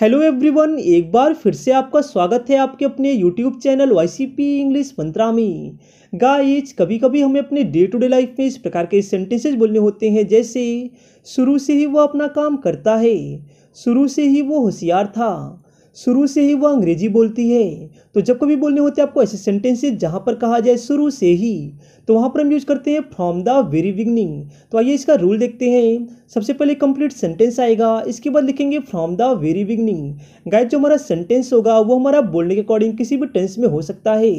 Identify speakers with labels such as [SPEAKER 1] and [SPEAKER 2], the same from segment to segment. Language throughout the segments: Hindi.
[SPEAKER 1] हेलो एवरीवन एक बार फिर से आपका स्वागत है आपके अपने YouTube channel Y C P English Mantra में गाइज कभी कभी हमें अपने डे टू डे लाइफ में इस प्रकार के सेंटेंसेज बोलने होते हैं जैसे शुरू से ही वो अपना काम करता है शुरू से ही वो होशियार था शुरू से ही वह अंग्रेजी बोलती है तो जब कभी बोलने होते हैं आपको ऐसे सेंटेंसेस जहाँ पर कहा जाए शुरू से ही तो वहाँ पर हम यूज़ करते हैं फ्रॉम द वेरी बिगनिंग तो आइए इसका रूल देखते हैं सबसे पहले कंप्लीट सेंटेंस आएगा इसके बाद लिखेंगे from the very beginning guys जो हमारा सेंटेंस होगा वो हमारा बोलने के अकॉर्डिंग किसी भी टेंस में हो सकता है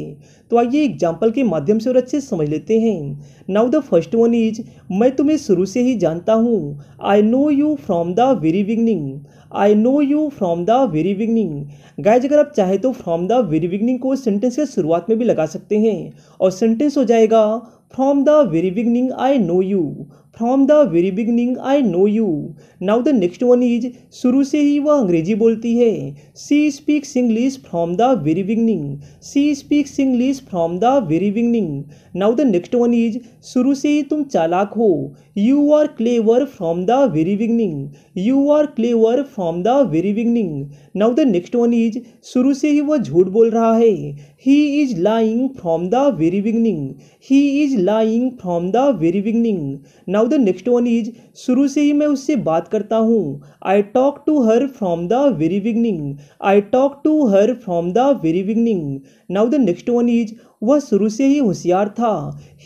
[SPEAKER 1] तो आइए एग्जाम्पल के माध्यम से और अच्छे समझ लेते हैं now the first one is मैं तुम्हें शुरू से ही जानता हूँ I know you from the very beginning I know you from the very beginning guys अगर आप चाहे तो फ्रॉम द वेरी बिगनिंग को सेंटेंस के शुरुआत में भी लगा सकते हैं और सेंटेंस हो जाएगा from the very beginning I know you from the very beginning I know you now the next one is शुरू से ही वह अंग्रेजी बोलती है she speaks English from the very beginning she speaks English from the very beginning now the next one is शुरू से ही तुम चालाक हो you are clever from the very beginning you are clever from the very beginning now the next one is शुरू से ही वह झूठ बोल रहा है he is lying from the very beginning he is lying from the very beginning now the next one is शुरू से ही मैं उससे बात करता हूँ I talk to her from the very beginning I talk to her from the very beginning now the next one is वह शुरू से ही होशियार था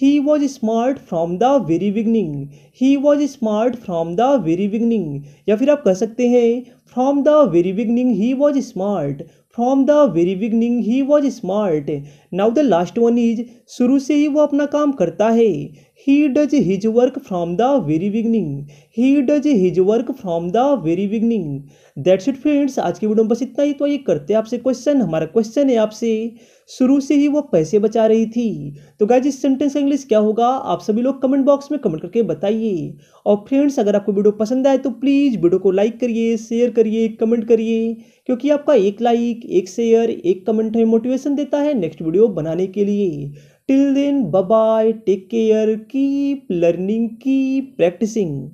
[SPEAKER 1] he was smart from the very beginning he was smart from the very beginning या फिर आप कह सकते हैं from the very beginning he was smart from the very beginning he was smart now the last one is शुरू से ही वो अपना काम करता है he does his work from the very beginning he does his work from the very beginning that's it friends आज की वीडियो में बस इतना ही तो ये करते हैं आपसे क्वेश्चन हमारा क्वेश्चन है आपसे शुरू से ही वो पैसे बचा रही थी तो गाइज इस सेंटेंस का इंग्लिश क्या होगा आप सभी लोग कमेंट बॉक्स में कमेंट करके बताइए और फ्रेंड्स अगर आपको वीडियो पसंद आए तो प्लीज़ वीडियो को लाइक करिए शेयर करिए कमेंट करिए क्योंकि आपका एक लाइक एक शेयर एक कमेंट है मोटिवेशन देता है नेक्स्ट वीडियो वीडियो बनाने के लिए till then bye take care keep learning keep practising